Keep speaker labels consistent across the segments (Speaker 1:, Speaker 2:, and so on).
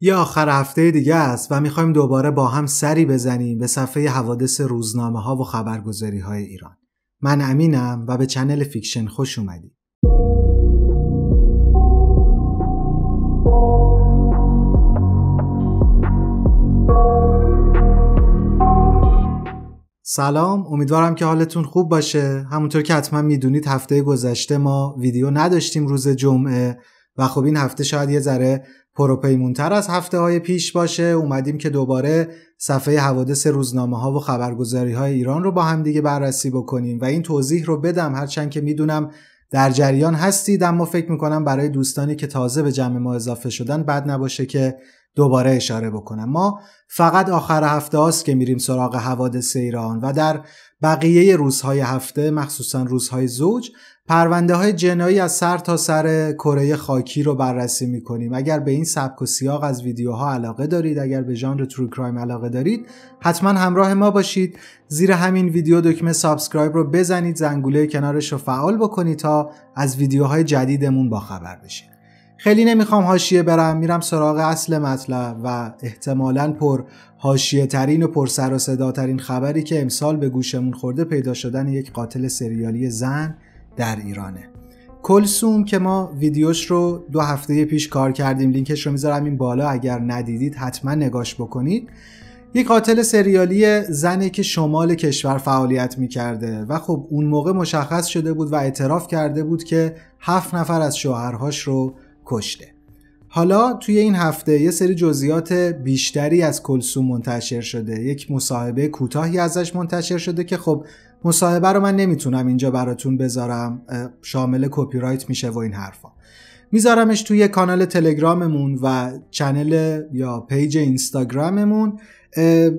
Speaker 1: یه آخر هفته دیگه است و میخوایم دوباره با هم سری بزنیم به صفحه حوادث روزنامه ها و خبرگزاری های ایران. من امینم و به چنل فیکشن خوش اومدید. سلام امیدوارم که حالتون خوب باشه همونطور که حتما میدونید هفته گذشته ما ویدیو نداشتیم روز جمعه و خب این هفته شاید یه ذره پروپیمونتر از هفته های پیش باشه اومدیم که دوباره صفحه حوادث روزنامه ها و خبرگزاری های ایران رو با هم دیگه بررسی بکنیم و این توضیح رو بدم هرچند که میدونم در جریان هستید اما فکر میکنم برای دوستانی که تازه به جمع ما اضافه شدن بد نباشه که دوباره اشاره بکنم ما فقط آخر هفته است که میریم سراغ حوادث ایران و در بقیه روزهای هفته مخصوصا روزهای زوج پرونده های جنایی از سر تا سر کره خاکی رو بررسی میکنیم اگر به این سبک و سیاق از ویدیوها علاقه دارید اگر به ژانر ترو کرایم علاقه دارید حتما همراه ما باشید زیر همین ویدیو دکمه سابسکرایب رو بزنید زنگوله کنارش رو فعال بکنید تا از ویدیوهای جدیدمون باخبر بشید خیلی نمیخوام حاشیه برم میرم سراغ اصل مطلب و احتمالا پر هاشیه ترین و پر سر و ترین خبری که امسال به گوشمون خورده پیدا شدن یک قاتل سریالی زن در ایرانه کلسوم که ما ویدیوش رو دو هفته پیش کار کردیم لینکش رو میذارم این بالا اگر ندیدید حتما نگاش بکنید یک قاتل سریالی زنه که شمال کشور فعالیت میکرده و خب اون موقع مشخص شده بود و اعتراف کرده بود که هفت نفر از شوهرهاش رو کشته حالا توی این هفته یه سری جزئیات بیشتری از کلسوم منتشر شده یک مصاحبه کوتاهی ازش منتشر شده که خب مصاحبه رو من نمیتونم اینجا براتون بذارم شامل کپی رایت میشه و این حرفا میذارمش توی کانال تلگراممون و چنل یا پیج اینستاگراممون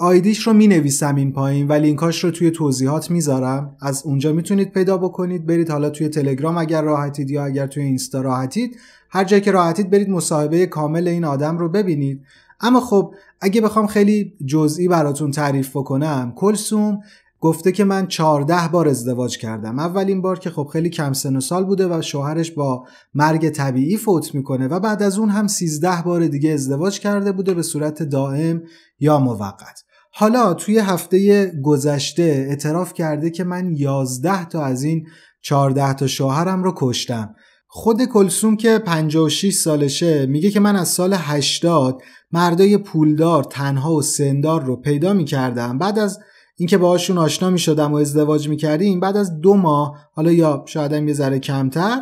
Speaker 1: آیدیش رو می نویسم این پایین این لینکاش رو توی توضیحات میذارم از اونجا میتونید پیدا بکنید برید حالا توی تلگرام اگر راحتید یا اگر توی اینستا راحتید هر جایی که راحتید برید مصاحبه کامل این آدم رو ببینید اما خب اگه بخوام خیلی جزئی براتون تعریف بکنم کلسوم گفته که من 14 بار ازدواج کردم اولین بار که خب خیلی کم سن و سال بوده و شوهرش با مرگ طبیعی فوت میکنه و بعد از اون هم 13 بار دیگه ازدواج کرده بوده به صورت دائم یا موقت حالا توی هفته گذشته اعتراف کرده که من 11 تا از این 14 تا شوهرم رو کشتم خود کلسوم که 56 سالشه میگه که من از سال 80 مردای پولدار تنها و سندار رو پیدا میکردم بعد از اینکه باهاشون آشنا می شدم و ازدواج کردیم بعد از دو ماه حالا یا شاید یه ذره کمتر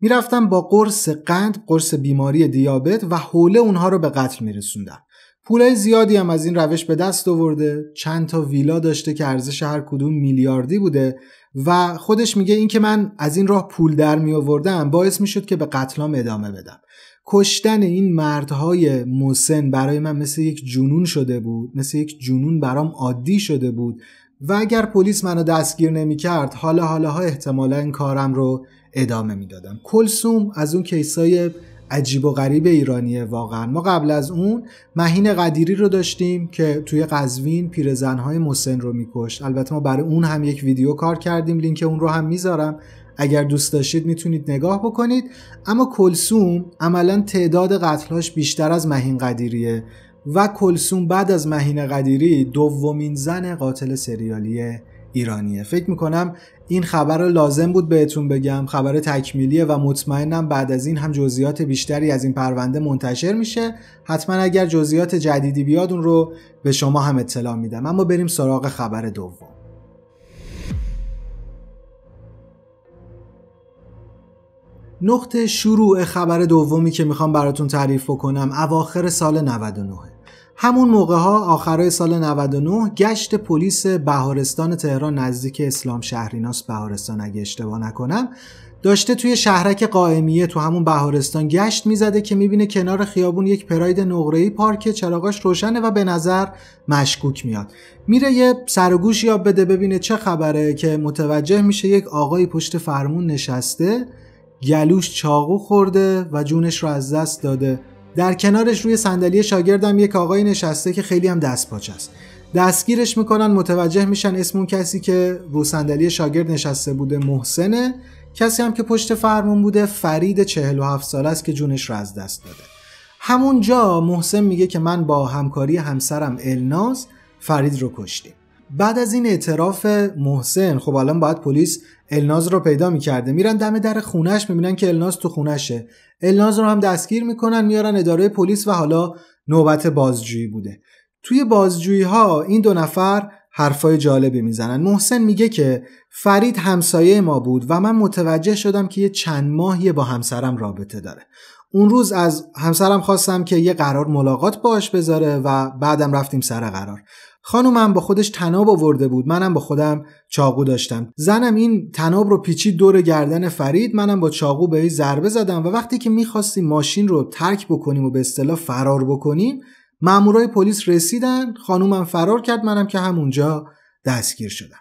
Speaker 1: میرفتم با قرص قند قرص بیماری دیابت و حوله اونها رو به قتل رسوندم پولای زیادی هم از این روش به دست آورده چند تا ویلا داشته که ارزش هر کدوم میلیاردی بوده و خودش میگه اینکه من از این راه پول در می آوردم باعث میشد که به قتلام ادامه بدم کشتن این مردهای موسن برای من مثل یک جنون شده بود مثل یک جنون برام عادی شده بود و اگر پلیس منو دستگیر نمیکرد حالا ها احتمالا این کارم رو ادامه میدادم کلسوم از اون کیسای عجیب و غریب ایرانیه واقعا ما قبل از اون مهین قدیری رو داشتیم که توی قزوین پیرزنهای مسن رو میکشت البته ما برای اون هم یک ویدیو کار کردیم لینک اون رو هم میذارم اگر دوست داشتید میتونید نگاه بکنید اما کلسوم عملا تعداد قتلهاش بیشتر از مهین قدیریه و کلسوم بعد از مهین قدیری دومین زن قاتل سریالی ایرانیه فکر میکنم این خبر رو لازم بود بهتون بگم خبر تکمیلیه و مطمئنم بعد از این هم جزئیات بیشتری از این پرونده منتشر میشه حتما اگر جزئیات جدیدی بیاد اون رو به شما هم اطلاع میدم اما بریم سراغ خبر دوم نقطه شروع خبر دومی که میخوام براتون تعریف بکنم اواخر سال 99 همون موقع ها آخرای سال 99 گشت پلیس بهارستان تهران نزدیک اسلام شهریناس بهارستان اگه اشتباه نکنم داشته توی شهرک قائمیه تو همون بهارستان گشت میزده که میبینه کنار خیابون یک پراید نقره‌ای پارک چراغاش روشنه و به نظر مشکوک میاد میره یه سرگوش یاب بده ببینه چه خبره که متوجه میشه یک آقایی پشت فرمون نشسته گلوش چاقو خورده و جونش رو از دست داده در کنارش روی صندلی شاگردم یک آقای نشسته که خیلی هم دست پاچه است دستگیرش میکنن متوجه میشن اسم اون کسی که رو صندلی شاگرد نشسته بوده محسنه کسی هم که پشت فرمون بوده فرید 47 ساله است که جونش رو از دست داده همونجا محسن میگه که من با همکاری همسرم الناز فرید رو کشتیم بعد از این اعتراف محسن خب الان باید پلیس الناز رو پیدا میکرده میرن دم در خونش میبینن که الناز تو خونشه الناز رو هم دستگیر میکنن میارن اداره پلیس و حالا نوبت بازجویی بوده توی بازجویی ها این دو نفر حرفای جالبی میزنن محسن میگه که فرید همسایه ما بود و من متوجه شدم که یه چند ماهی با همسرم رابطه داره اون روز از همسرم خواستم که یه قرار ملاقات باش بذاره و بعدم رفتیم سر قرار خانومم با خودش تناب آورده بود منم با خودم چاقو داشتم زنم این تناب رو پیچید دور گردن فرید منم با چاقو به ضربه زدم و وقتی که میخواستیم ماشین رو ترک بکنیم و به اصطلاح فرار بکنیم مامورای پلیس رسیدن خانومم فرار کرد منم که همونجا دستگیر شدم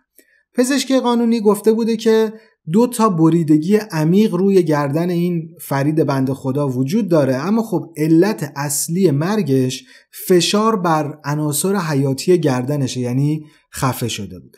Speaker 1: پزشک قانونی گفته بوده که دو تا بریدگی عمیق روی گردن این فرید بند خدا وجود داره اما خب علت اصلی مرگش فشار بر عناصر حیاتی گردنشه یعنی خفه شده بوده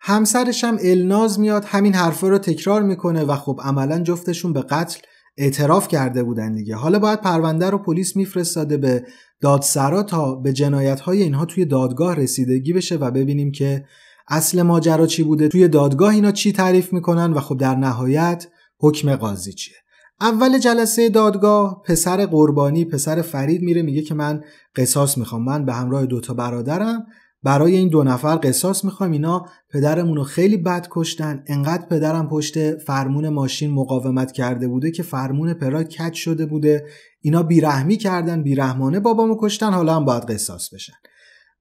Speaker 1: همسرش هم الناز میاد همین حرفه رو تکرار میکنه و خب عملا جفتشون به قتل اعتراف کرده بودن دیگه حالا باید پرونده رو پلیس میفرستاده به دادسرا تا به جنایت های اینها توی دادگاه رسیدگی بشه و ببینیم که اصل ماجرا چی بوده توی دادگاه اینا چی تعریف میکنن و خب در نهایت حکم قاضی چیه اول جلسه دادگاه پسر قربانی پسر فرید میره میگه که من قصاص میخوام من به همراه دوتا برادرم برای این دو نفر قصاص میخوام اینا پدرمون رو خیلی بد کشتن انقدر پدرم پشت فرمون ماشین مقاومت کرده بوده که فرمون پرا کج شده بوده اینا بیرحمی کردن بیرحمانه بابامو کشتن حالا هم باید قصاص بشن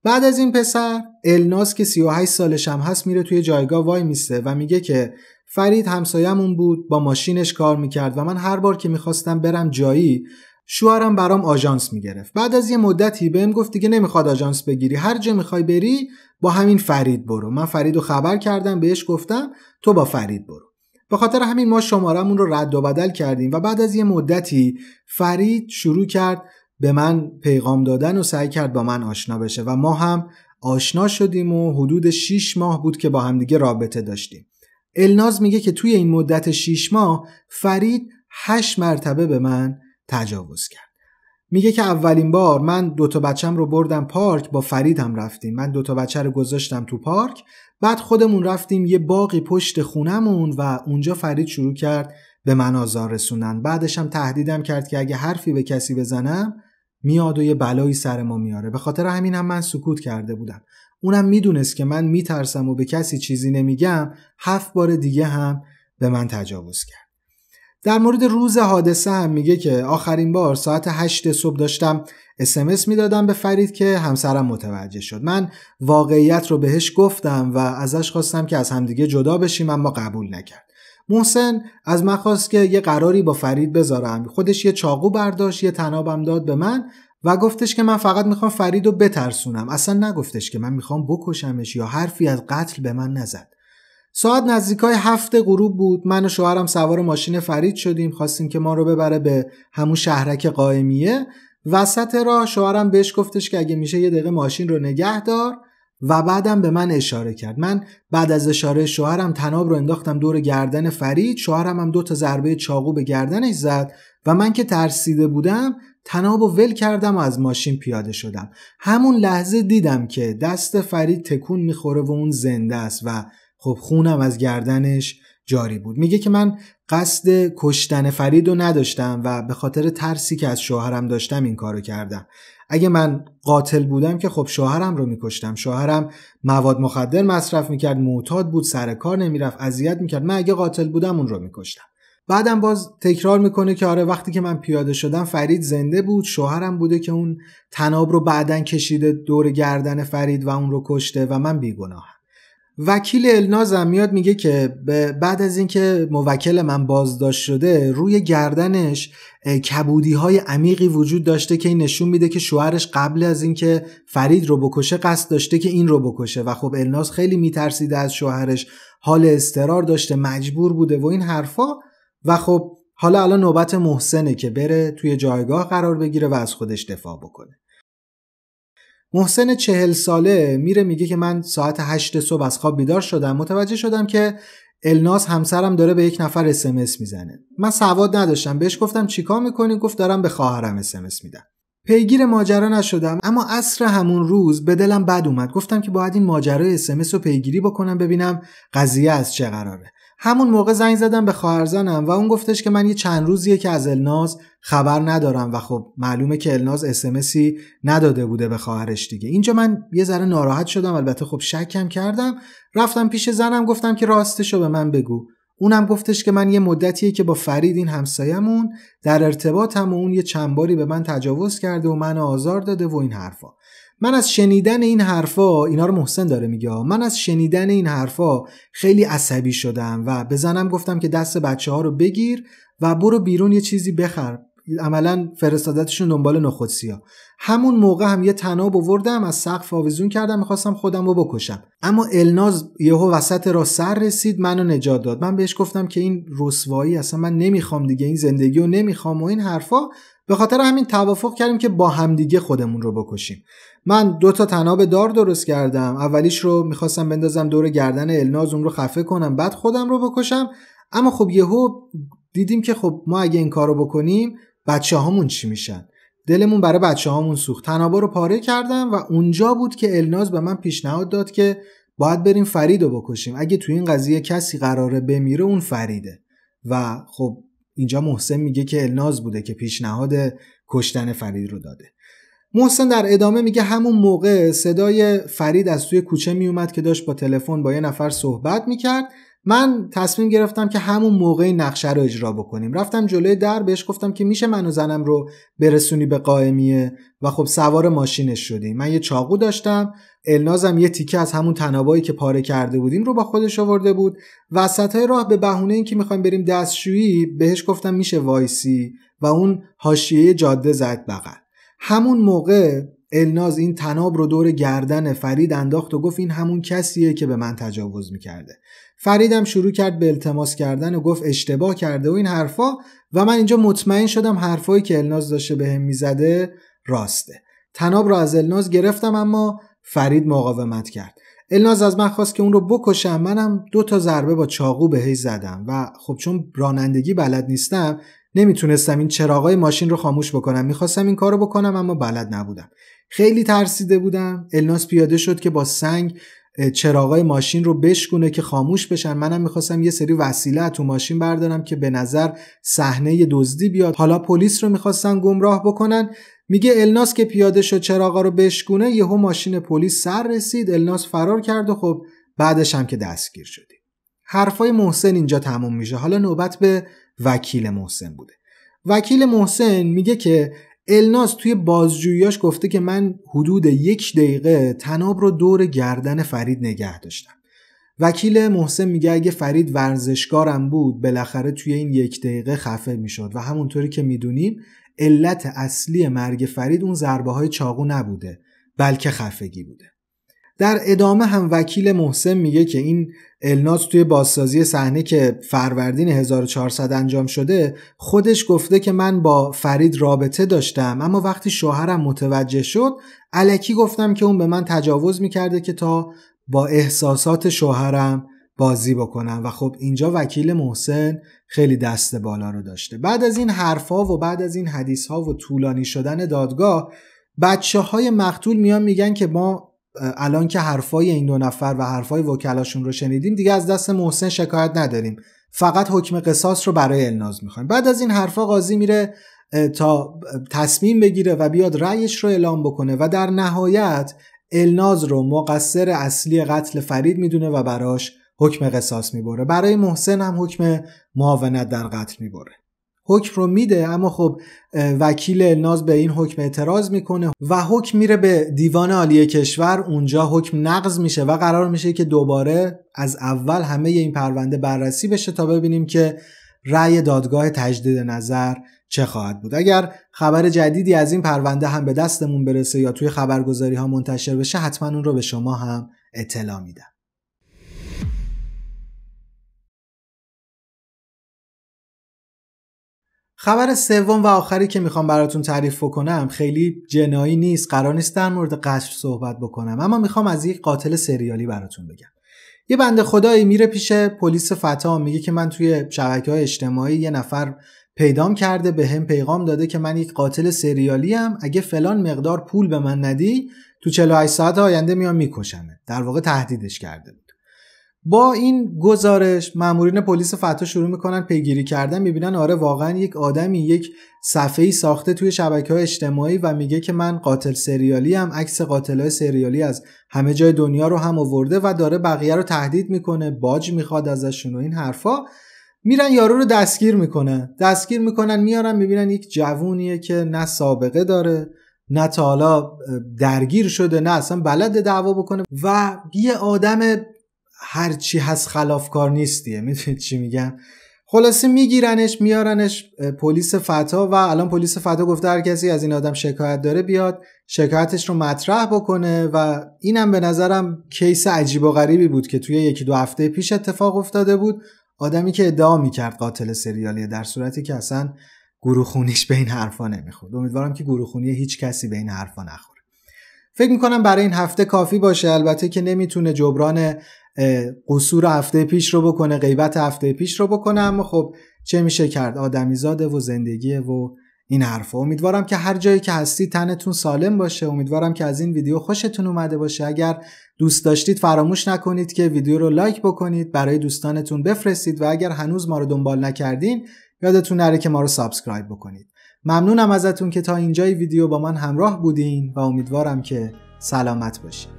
Speaker 1: بعد از این پسر الناس که 38 سالش هم هست میره توی جایگاه وای میسته و میگه که فرید همسایمون بود با ماشینش کار میکرد و من هر بار که میخواستم برم جایی شوهرم برام آژانس میگرفت بعد از یه مدتی بهم گفت دیگه نمیخواد آژانس بگیری هر جا میخوای بری با همین فرید برو من فرید رو خبر کردم بهش گفتم تو با فرید برو به خاطر همین ما شمارمون رو رد و بدل کردیم و بعد از یه مدتی فرید شروع کرد به من پیغام دادن و سعی کرد با من آشنا بشه و ما هم آشنا شدیم و حدود 6 ماه بود که با همدیگه رابطه داشتیم الناز میگه که توی این مدت 6 ماه فرید 8 مرتبه به من تجاوز کرد میگه که اولین بار من دو تا بچم رو بردم پارک با فرید هم رفتیم من دو تا بچه رو گذاشتم تو پارک بعد خودمون رفتیم یه باقی پشت خونمون و اونجا فرید شروع کرد به من آزار رسونن بعدش هم تهدیدم کرد که اگه حرفی به کسی بزنم میاد و یه بلایی سر ما میاره به خاطر همین هم من سکوت کرده بودم اونم میدونست که من میترسم و به کسی چیزی نمیگم هفت بار دیگه هم به من تجاوز کرد در مورد روز حادثه هم میگه که آخرین بار ساعت 8 صبح داشتم اسمس میدادم به فرید که همسرم متوجه شد من واقعیت رو بهش گفتم و ازش خواستم که از همدیگه جدا بشیم اما قبول نکرد محسن از من خواست که یه قراری با فرید بذارم خودش یه چاقو برداشت یه تنابم داد به من و گفتش که من فقط میخوام فرید رو بترسونم اصلا نگفتش که من میخوام بکشمش یا حرفی از قتل به من نزد ساعت نزدیکای هفت غروب بود من و شوهرم سوار ماشین فرید شدیم خواستیم که ما رو ببره به همون شهرک قائمیه وسط راه شوهرم بهش گفتش که اگه میشه یه دقیقه ماشین رو نگه دار و بعدم به من اشاره کرد من بعد از اشاره شوهرم تناب رو انداختم دور گردن فرید شوهرم هم دو تا ضربه چاقو به گردنش زد و من که ترسیده بودم تناب و ول کردم و از ماشین پیاده شدم همون لحظه دیدم که دست فرید تکون میخوره و اون زنده است و خب خونم از گردنش جاری بود میگه که من قصد کشتن فرید رو نداشتم و به خاطر ترسی که از شوهرم داشتم این کارو کردم اگه من قاتل بودم که خب شوهرم رو میکشتم شوهرم مواد مخدر مصرف میکرد معتاد بود سر کار نمیرفت اذیت میکرد من اگه قاتل بودم اون رو میکشتم بعدم باز تکرار میکنه که آره وقتی که من پیاده شدم فرید زنده بود شوهرم بوده که اون تناب رو بعدا کشیده دور گردن فرید و اون رو کشته و من بیگناهم وکیل هم میاد میگه که بعد از اینکه موکل من بازداشت شده روی گردنش کبودی های عمیقی وجود داشته که این نشون میده که شوهرش قبل از اینکه فرید رو بکشه قصد داشته که این رو بکشه و خب الناز خیلی میترسیده از شوهرش حال استرار داشته مجبور بوده و این حرفا و خب حالا الان نوبت محسنه که بره توی جایگاه قرار بگیره و از خودش دفاع بکنه محسن چهل ساله میره میگه که من ساعت هشت صبح از خواب بیدار شدم متوجه شدم که الناس همسرم داره به یک نفر اسمس میزنه من سواد نداشتم بهش گفتم چیکار میکنی گفت دارم به خواهرم اسمس میدم پیگیر ماجرا نشدم اما اصر همون روز به دلم بد اومد گفتم که باید این ماجرای اسمس رو پیگیری بکنم ببینم قضیه از چه قراره همون موقع زنگ زدم به خواهرزنم و اون گفتش که من یه چند روزیه که از الناز خبر ندارم و خب معلومه که الناز اسمسی نداده بوده به خواهرش دیگه اینجا من یه ذره ناراحت شدم البته خب شکم کردم رفتم پیش زنم گفتم که راستشو به من بگو اونم گفتش که من یه مدتیه که با فرید این همسایمون در ارتباطم و اون یه چند باری به من تجاوز کرده و من آزار داده و این حرفا من از شنیدن این حرفا اینا رو محسن داره میگه من از شنیدن این حرفا خیلی عصبی شدم و به زنم گفتم که دست بچه ها رو بگیر و برو بیرون یه چیزی بخر عملا فرستادتشون دنبال نخودسیا همون موقع هم یه تناب آوردم از سقف آویزون کردم میخواستم خودم رو بکشم اما الناز یهو وسط را سر رسید منو نجات داد من بهش گفتم که این رسوایی اصلا من نمیخوام دیگه این زندگی رو نمیخوام و این حرفا به خاطر همین توافق کردیم که با همدیگه خودمون رو بکشیم من دو تا تناب دار درست کردم اولیش رو میخواستم بندازم دور گردن الناز اون رو خفه کنم بعد خودم رو بکشم اما خب یهو دیدیم که خب ما اگه این رو بکنیم بچه هامون چی میشن دلمون برای بچه هامون سوخت تنابا رو پاره کردم و اونجا بود که الناز به من پیشنهاد داد که باید بریم فرید رو بکشیم اگه توی این قضیه کسی قراره بمیره اون فریده و خب اینجا محسن میگه که الناز بوده که پیشنهاد کشتن فرید رو داده محسن در ادامه میگه همون موقع صدای فرید از توی کوچه میومد که داشت با تلفن با یه نفر صحبت میکرد من تصمیم گرفتم که همون موقع نقشه رو اجرا بکنیم رفتم جلوی در بهش گفتم که میشه من و زنم رو برسونی به قائمیه و خب سوار ماشینش شدیم من یه چاقو داشتم النازم یه تیکه از همون تنابایی که پاره کرده بودیم رو با خودش آورده بود و راه به بهونه اینکه میخوایم بریم دستشویی بهش گفتم میشه وایسی و اون هاشیه جاده زد بغل همون موقع الناز این تناب رو دور گردن فرید انداخت و گفت این همون کسیه که به من تجاوز میکرده فریدم شروع کرد به التماس کردن و گفت اشتباه کرده و این حرفا و من اینجا مطمئن شدم حرفایی که الناز داشته بهم هم میزده راسته تناب را از الناز گرفتم اما فرید مقاومت کرد الناز از من خواست که اون رو بکشم منم دو تا ضربه با چاقو به هی زدم و خب چون رانندگی بلد نیستم نمیتونستم این چراغای ماشین رو خاموش بکنم میخواستم این کارو بکنم اما بلد نبودم خیلی ترسیده بودم الناز پیاده شد که با سنگ چراغای ماشین رو بشکونه که خاموش بشن منم میخواستم یه سری وسیله تو ماشین بردارم که به نظر صحنه دزدی بیاد حالا پلیس رو میخواستن گمراه بکنن میگه الناس که پیاده شد چراغا رو بشکونه یهو ماشین پلیس سر رسید الناس فرار کرد و خب بعدش هم که دستگیر شدی حرفای محسن اینجا تموم میشه حالا نوبت به وکیل محسن بوده وکیل محسن میگه که الناس توی بازجوییاش گفته که من حدود یک دقیقه تناب رو دور گردن فرید نگه داشتم وکیل محسن میگه اگه فرید ورزشکارم بود بالاخره توی این یک دقیقه خفه میشد و همونطوری که میدونیم علت اصلی مرگ فرید اون ضربه های چاقو نبوده بلکه خفگی بوده در ادامه هم وکیل محسن میگه که این الناز توی بازسازی صحنه که فروردین 1400 انجام شده خودش گفته که من با فرید رابطه داشتم اما وقتی شوهرم متوجه شد علکی گفتم که اون به من تجاوز میکرده که تا با احساسات شوهرم بازی بکنم و خب اینجا وکیل محسن خیلی دست بالا رو داشته بعد از این حرفها و بعد از این حدیث ها و طولانی شدن دادگاه بچه های مقتول میان میگن که ما الان که حرفای این دو نفر و حرفای وکلاشون رو شنیدیم دیگه از دست محسن شکایت نداریم فقط حکم قصاص رو برای الناز میخوایم بعد از این حرفا قاضی میره تا تصمیم بگیره و بیاد رأیش رو اعلام بکنه و در نهایت الناز رو مقصر اصلی قتل فرید میدونه و براش حکم قصاص میبره برای محسن هم حکم معاونت در قتل میبره حکم رو میده اما خب وکیل الناز به این حکم اعتراض میکنه و حکم میره به دیوان عالی کشور اونجا حکم نقض میشه و قرار میشه که دوباره از اول همه این پرونده بررسی بشه تا ببینیم که رأی دادگاه تجدید نظر چه خواهد بود اگر خبر جدیدی از این پرونده هم به دستمون برسه یا توی خبرگزاری ها منتشر بشه حتما اون رو به شما هم اطلاع میدم خبر سوم و آخری که میخوام براتون تعریف بکنم خیلی جنایی نیست قرار نیست در مورد قصر صحبت بکنم اما میخوام از یک قاتل سریالی براتون بگم یه بنده خدایی میره پیش پلیس فتا میگه که من توی شبکه های اجتماعی یه نفر پیدام کرده به هم پیغام داده که من یک قاتل سریالی هم اگه فلان مقدار پول به من ندی تو 48 ساعت آینده میام میکشمه در واقع تهدیدش کرده با این گزارش مامورین پلیس فتا شروع میکنن پیگیری کردن میبینن آره واقعا یک آدمی یک صفحه ای ساخته توی شبکه های اجتماعی و میگه که من قاتل سریالی هم عکس قاتل های سریالی از همه جای دنیا رو هم آورده و داره بقیه رو تهدید میکنه باج میخواد ازشون و این حرفا میرن یارو رو دستگیر میکنه دستگیر میکنن میارن میبینن یک جوونیه که نه سابقه داره نه تا حالا درگیر شده نه اصلا بلد دعوا بکنه و یه آدم هر چی هست خلافکار نیستیه میدونید چی میگم خلاصه میگیرنش میارنش پلیس فتا و الان پلیس فتا گفته هر کسی از این آدم شکایت داره بیاد شکایتش رو مطرح بکنه و اینم به نظرم کیس عجیب و غریبی بود که توی یکی دو هفته پیش اتفاق افتاده بود آدمی که ادعا میکرد قاتل سریالیه در صورتی که اصلا گروه به این حرفا نمیخورد امیدوارم که گروه هیچ کسی به این حرفا نخوره فکر میکنم برای این هفته کافی باشه البته که نمیتونه جبران قصور هفته پیش رو بکنه غیبت هفته پیش رو بکنه اما خب چه میشه کرد آدمیزاده و زندگیه و این حرفا امیدوارم که هر جایی که هستی تنتون سالم باشه امیدوارم که از این ویدیو خوشتون اومده باشه اگر دوست داشتید فراموش نکنید که ویدیو رو لایک بکنید برای دوستانتون بفرستید و اگر هنوز ما رو دنبال نکردین یادتون نره که ما رو سابسکرایب بکنید ممنونم ازتون که تا اینجای ویدیو با من همراه بودین و امیدوارم که سلامت باشید